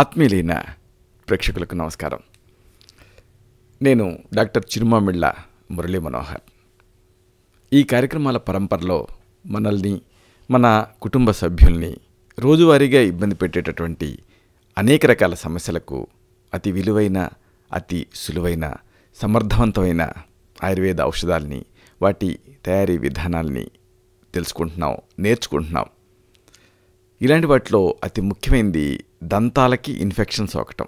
ఆత్మీయులైన ప్రేక్షకులకు నమస్కారం నేను డాక్టర్ చిరుమామిళ్ళ మురళీ మనోహర్ ఈ కార్యక్రమాల పరంపరలో మనల్ని మన కుటుంబ సభ్యుల్ని రోజువారీగా ఇబ్బంది పెట్టేటటువంటి అనేక రకాల సమస్యలకు అతి విలువైన అతి సులువైన సమర్థవంతమైన ఆయుర్వేద ఔషధాలని వాటి తయారీ విధానాల్ని తెలుసుకుంటున్నాం నేర్చుకుంటున్నాం ఇలాంటి వాటిలో అతి ముఖ్యమైనది దంతాలకి ఇన్ఫెక్షన్ సోకటం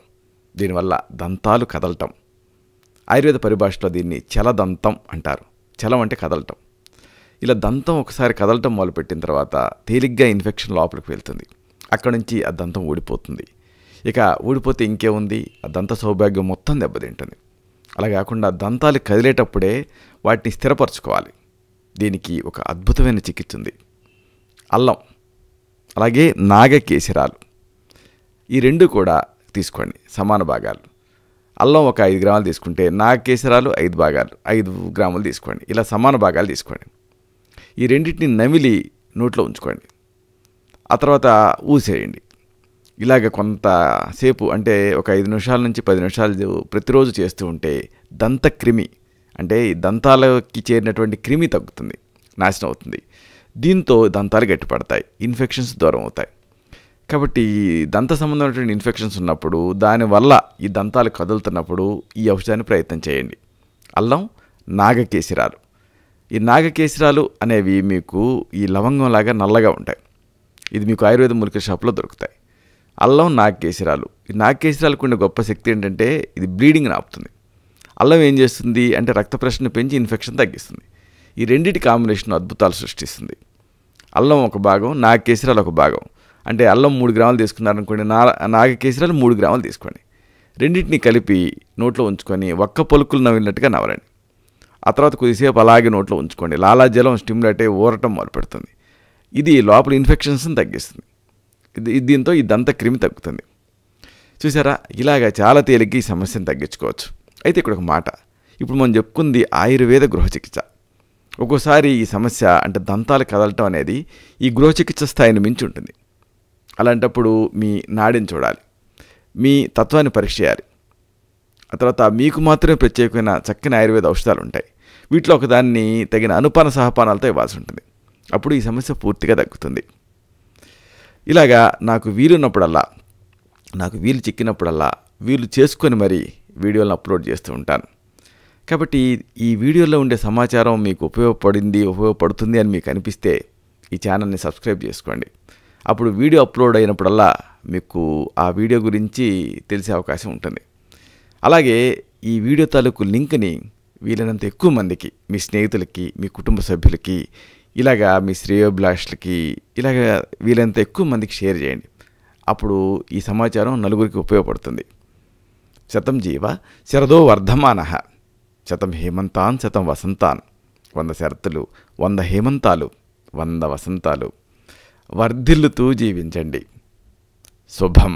దీనివల్ల దంతాలు కదలటం ఆయుర్వేద పరిభాషలో దీన్ని చలదంతం అంటారు చలం అంటే కదలటం ఇలా దంతం ఒకసారి కదలటం మొదలుపెట్టిన తర్వాత తేలిగ్గా ఇన్ఫెక్షన్ లోపలికి వెళ్తుంది అక్కడ నుంచి ఆ దంతం ఊడిపోతుంది ఇక ఊడిపోతే ఇంకేముంది ఆ దంత సౌభాగ్యం మొత్తం దెబ్బతింటుంది అలా కాకుండా దంతాలు కదిలేటప్పుడే వాటిని స్థిరపరచుకోవాలి దీనికి ఒక అద్భుతమైన చికిత్స ఉంది అల్లం అలాగే నాగకేశరాలు ఈ రెండు కూడా తీసుకోండి సమాన భాగాలు అల్లం ఒక ఐదు గ్రాములు తీసుకుంటే కేసరాలు ఐదు భాగాలు ఐదు గ్రాములు తీసుకోండి ఇలా సమాన భాగాలు తీసుకోండి ఈ రెండింటిని నమిలి నోట్లో ఉంచుకోండి ఆ తర్వాత ఊసేయండి ఇలాగ కొంతసేపు అంటే ఒక ఐదు నిమిషాల నుంచి పది నిమిషాలు ప్రతిరోజు చేస్తూ ఉంటే దంతక్రిమి అంటే దంతాలకి చేరినటువంటి క్రిమి తగ్గుతుంది నాశనం అవుతుంది దీంతో దంతాలు గట్టిపడతాయి ఇన్ఫెక్షన్స్ దూరం అవుతాయి కాబట్టి దంత సంబంధమైనటువంటి ఇన్ఫెక్షన్స్ ఉన్నప్పుడు దానివల్ల ఈ దంతాలు కదులుతున్నప్పుడు ఈ ఔషధాన్ని ప్రయత్నం చేయండి అల్లం నాగకేసిరాలు ఈ నాగకేసిరాలు అనేవి మీకు ఈ లవంగం లాగా నల్లగా ఉంటాయి ఇది మీకు ఆయుర్వేద మూలిక షాప్లో దొరుకుతాయి అల్లం నాగకేసిరాలు ఈ నాగకేసిరాలకు ఉండే గొప్ప శక్తి ఏంటంటే ఇది బ్లీడింగ్ ఆపుతుంది అల్లం ఏం చేస్తుంది అంటే రక్త ప్రసరణ పెంచి ఇన్ఫెక్షన్ తగ్గిస్తుంది ఈ రెండింటి కాంబినేషన్ అద్భుతాలు సృష్టిస్తుంది అల్లం ఒక భాగం నాగకేసిరాలు ఒక భాగం అంటే అల్లం మూడు గ్రాములు తీసుకున్నారనుకోండి నా నాగకేసరాలు మూడు గ్రాములు తీసుకోండి రెండింటిని కలిపి నోట్లో ఉంచుకొని ఒక్క పలుకులు నవ్వినట్టుగా నవ్వరండి ఆ తర్వాత కొద్దిసేపు అలాగే నోట్లో ఉంచుకోండి లాలాజలం స్టిమ్యులేటే ఊరటం మొదలుపెడుతుంది ఇది లోపల ఇన్ఫెక్షన్స్ని తగ్గిస్తుంది ఇది దీంతో ఈ దంత క్రిమి తగ్గుతుంది చూసారా ఇలాగ చాలా తేలిగ్గా ఈ సమస్యను తగ్గించుకోవచ్చు అయితే ఇక్కడ ఒక మాట ఇప్పుడు మనం చెప్పుకుంది ఆయుర్వేద గృహ చికిత్స ఒక్కోసారి ఈ సమస్య అంటే దంతాలు కదలటం అనేది ఈ గృహ చికిత్స స్థాయిని మించి ఉంటుంది అలాంటప్పుడు మీ నాడిని చూడాలి మీ తత్వాన్ని పరీక్ష చేయాలి ఆ తర్వాత మీకు మాత్రమే ప్రత్యేకమైన చక్కని ఆయుర్వేద ఔషధాలు ఉంటాయి వీటిలో ఒకదాన్ని తగిన అనుపాన సహపానాలతో ఇవ్వాల్సి ఉంటుంది అప్పుడు ఈ సమస్య పూర్తిగా తగ్గుతుంది ఇలాగా నాకు వీలున్నప్పుడల్లా నాకు వీలు చిక్కినప్పుడల్లా వీలు చేసుకొని మరి వీడియోలను అప్లోడ్ చేస్తూ ఉంటాను కాబట్టి ఈ వీడియోలో ఉండే సమాచారం మీకు ఉపయోగపడింది ఉపయోగపడుతుంది అని మీకు అనిపిస్తే ఈ ఛానల్ని సబ్స్క్రైబ్ చేసుకోండి అప్పుడు వీడియో అప్లోడ్ అయినప్పుడల్లా మీకు ఆ వీడియో గురించి తెలిసే అవకాశం ఉంటుంది అలాగే ఈ వీడియో తాలూకు లింక్ని వీలైనంత ఎక్కువ మందికి మీ స్నేహితులకి మీ కుటుంబ సభ్యులకి ఇలాగా మీ శ్రేయోభిలాషులకి ఇలాగ వీలైనంత ఎక్కువ మందికి షేర్ చేయండి అప్పుడు ఈ సమాచారం నలుగురికి ఉపయోగపడుతుంది శతం జీవ శరదో వర్ధమాన శతం హేమంతాన్ శతం వసంతాన్ వంద శరతులు వంద హేమంతాలు వంద వసంతాలు వర్ధిల్లుతూ జీవించండి శుభం